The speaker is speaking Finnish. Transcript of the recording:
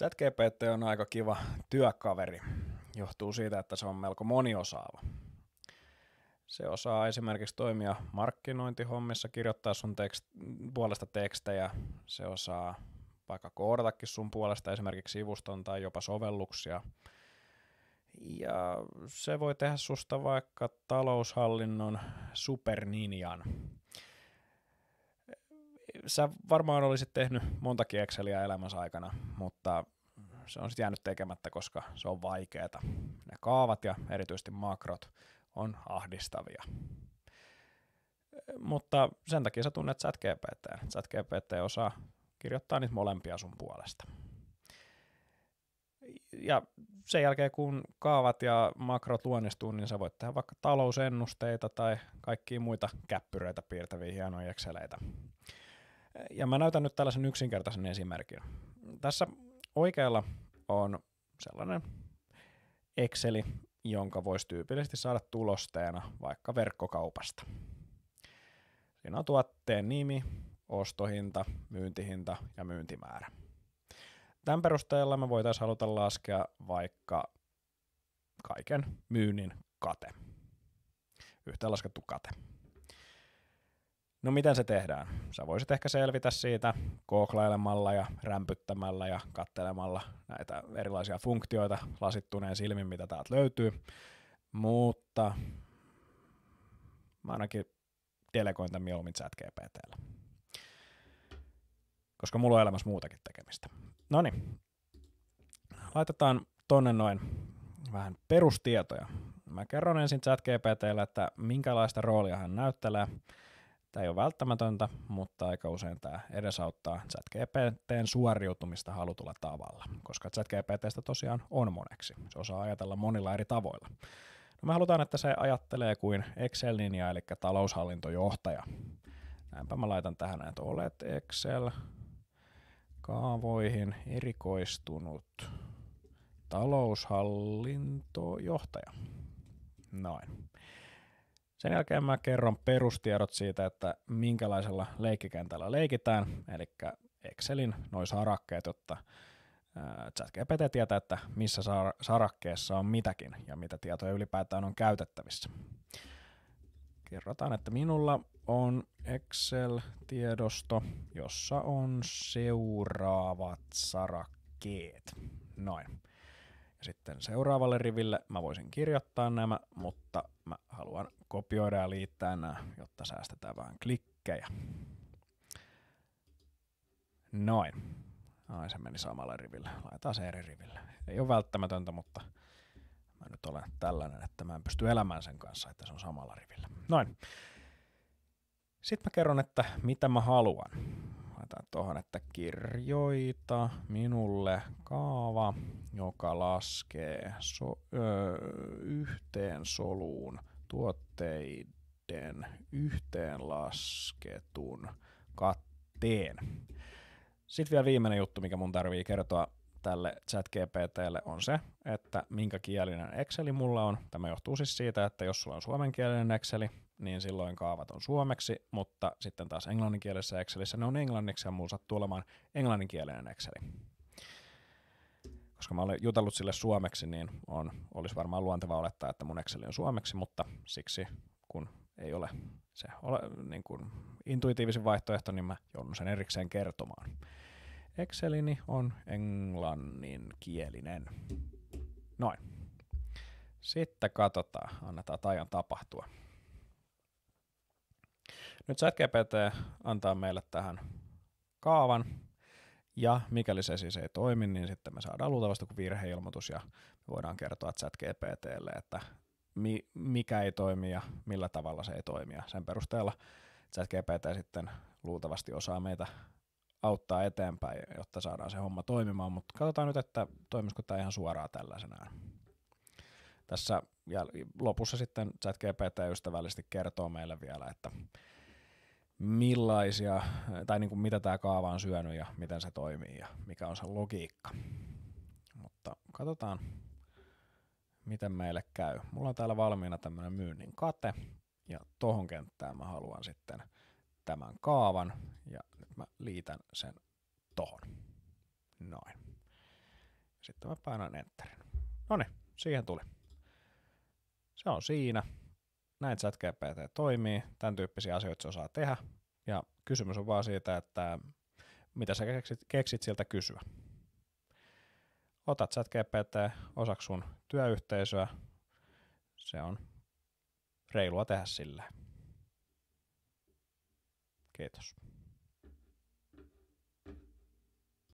ChatGPT on aika kiva työkaveri. Johtuu siitä, että se on melko moniosaava. Se osaa esimerkiksi toimia markkinointihommissa, kirjoittaa sun tekst- puolesta tekstejä, se osaa vaikka koodatakin sun puolesta esimerkiksi sivuston tai jopa sovelluksia. Ja se voi tehdä susta vaikka taloushallinnon superninjan sä varmaan olisit tehnyt montakin Exceliä elämänsä aikana, mutta se on sitten jäänyt tekemättä, koska se on vaikeaa. Ne kaavat ja erityisesti makrot on ahdistavia. Mutta sen takia sä tunnet ChatGPT. ChatGPT osaa kirjoittaa niitä molempia sun puolesta. Ja sen jälkeen kun kaavat ja makrot luonnistuu, niin sä voit tehdä vaikka talousennusteita tai kaikkia muita käppyröitä piirtäviä hienoja ekseleitä. Ja mä näytän nyt tällaisen yksinkertaisen esimerkin. Tässä oikealla on sellainen Exceli, jonka voisi tyypillisesti saada tulosteena vaikka verkkokaupasta. Siinä on tuotteen nimi, ostohinta, myyntihinta ja myyntimäärä. Tämän perusteella me voitaisiin haluta laskea vaikka kaiken myynnin kate, yhteenlaskettu kate. No miten se tehdään? Sä voisit ehkä selvitä siitä kooklailemalla ja rämpyttämällä ja kattelemalla näitä erilaisia funktioita lasittuneen silmin, mitä täältä löytyy, mutta mä ainakin delegoin tämän mieluummin chat GPTllä. Koska mulla on elämässä muutakin tekemistä. No niin, laitetaan tonne noin vähän perustietoja. Mä kerron ensin chat GPTllä, että minkälaista roolia hän näyttelee – Tämä ei ole välttämätöntä, mutta aika usein tämä edesauttaa ChatGPTn suoriutumista halutulla tavalla, koska ChatGPTstä tosiaan on moneksi. Se osaa ajatella monilla eri tavoilla. No me halutaan, että se ajattelee kuin Excel-linja, eli taloushallintojohtaja. Näinpä mä laitan tähän, että olet Excel kaavoihin erikoistunut taloushallintojohtaja. Noin. Sen jälkeen mä kerron perustiedot siitä, että minkälaisella leikkikentällä leikitään, eli Excelin noin sarakkeet, jotta ChatGPT tietää, että missä sarakkeessa on mitäkin ja mitä tietoja ylipäätään on käytettävissä. Kerrotaan, että minulla on Excel-tiedosto, jossa on seuraavat sarakkeet. Noin sitten seuraavalle riville mä voisin kirjoittaa nämä, mutta mä haluan kopioida ja liittää nämä, jotta säästetään vähän klikkejä. Noin. Ai se meni samalle riville. Laitetaan se eri riville. Ei ole välttämätöntä, mutta mä nyt olen tällainen, että mä en pysty elämään sen kanssa, että se on samalla rivillä. Noin. Sitten mä kerron, että mitä mä haluan laitan tuohon, että kirjoita minulle kaava, joka laskee so, ö, yhteen soluun tuotteiden yhteenlasketun katteen. Sitten vielä viimeinen juttu, mikä mun tarvii kertoa tälle chat-GPTlle on se, että minkä kielinen Exceli mulla on. Tämä johtuu siis siitä, että jos sulla on suomenkielinen Exceli, niin silloin kaavat on suomeksi, mutta sitten taas englanninkielisessä Excelissä ne on englanniksi ja mulla sattuu olemaan englanninkielinen Exceli. Koska mä olen jutellut sille suomeksi, niin on, olisi varmaan luontevaa olettaa, että mun Exceli on suomeksi, mutta siksi kun ei ole se ole, niin kuin intuitiivisin vaihtoehto, niin mä joudun sen erikseen kertomaan. Excelini on englanninkielinen. Noin. Sitten katsotaan, annetaan ajan tapahtua. Nyt ChatGPT antaa meille tähän kaavan, ja mikäli se siis ei toimi, niin sitten me saadaan luultavasti kuin virheilmoitus, ja me voidaan kertoa ChatGPTlle, että mi- mikä ei toimi ja millä tavalla se ei toimi, ja sen perusteella ChatGPT sitten luultavasti osaa meitä auttaa eteenpäin, jotta saadaan se homma toimimaan, mutta katsotaan nyt, että toimisiko tämä ihan suoraan tällaisenaan. Tässä jäl- lopussa sitten ChatGPT ystävällisesti kertoo meille vielä, että millaisia, tai niin kuin mitä tämä kaava on syönyt ja miten se toimii ja mikä on se logiikka. Mutta katsotaan, miten meille käy. Mulla on täällä valmiina tämmöinen myynnin kate, ja tohon kenttään mä haluan sitten – tämän kaavan ja nyt mä liitän sen tohon. Noin. Sitten mä painan enterin. No niin, siihen tuli. Se on siinä. Näin ChatGPT toimii, tämän tyyppisiä asioita se osaa tehdä. Ja kysymys on vaan siitä, että mitä sä keksit, keksit sieltä kysyä. Otat ChatGPT osaksi sun työyhteisöä. Se on reilua tehdä silleen. Kiitos.